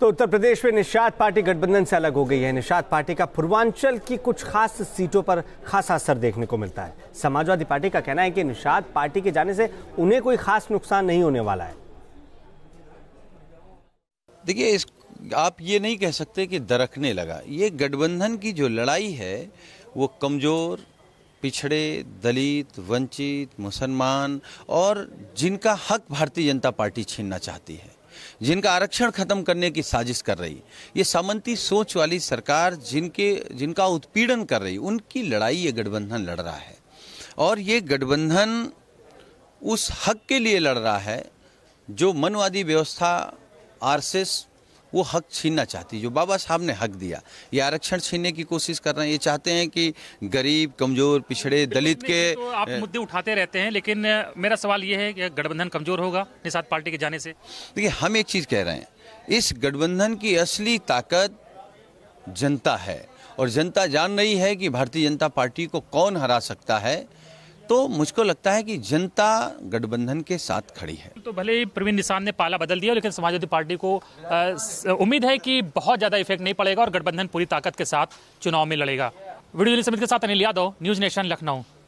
तो उत्तर प्रदेश में निषाद पार्टी गठबंधन से अलग हो गई है निषाद पार्टी का पूर्वांचल की कुछ खास सीटों पर खासा असर देखने को मिलता है समाजवादी पार्टी का कहना है कि निषाद पार्टी के जाने से उन्हें कोई खास नुकसान नहीं होने वाला है देखिए इस आप ये नहीं कह सकते कि दरकने लगा ये गठबंधन की जो लड़ाई है वो कमज़ोर पिछड़े दलित वंचित मुसलमान और जिनका हक भारतीय जनता पार्टी छीनना चाहती है जिनका आरक्षण खत्म करने की साजिश कर रही ये सामंती सोच वाली सरकार जिनके जिनका उत्पीड़न कर रही उनकी लड़ाई ये गठबंधन लड़ रहा है और ये गठबंधन उस हक के लिए लड़ रहा है जो मनवादी व्यवस्था आरसेस वो हक छीनना चाहती जो बाबा साहब ने हक दिया ये आरक्षण छीनने की कोशिश कर रहे हैं ये चाहते हैं कि गरीब कमजोर पिछड़े दलित के तो आप मुद्दे उठाते रहते हैं लेकिन मेरा सवाल ये है कि गठबंधन कमजोर होगा निषाद पार्टी के जाने से देखिए हम एक चीज़ कह रहे हैं इस गठबंधन की असली ताकत जनता है और जनता जान रही है कि भारतीय जनता पार्टी को कौन हरा सकता है तो मुझको लगता है कि जनता गठबंधन के साथ खड़ी है तो भले ही प्रवीण निशान ने पाला बदल दिया लेकिन समाजवादी पार्टी को उम्मीद है कि बहुत ज़्यादा इफेक्ट नहीं पड़ेगा और गठबंधन पूरी ताकत के साथ चुनाव में लड़ेगा वीडियो समिति के साथ अनिल यादव न्यूज़ नेशन लखनऊ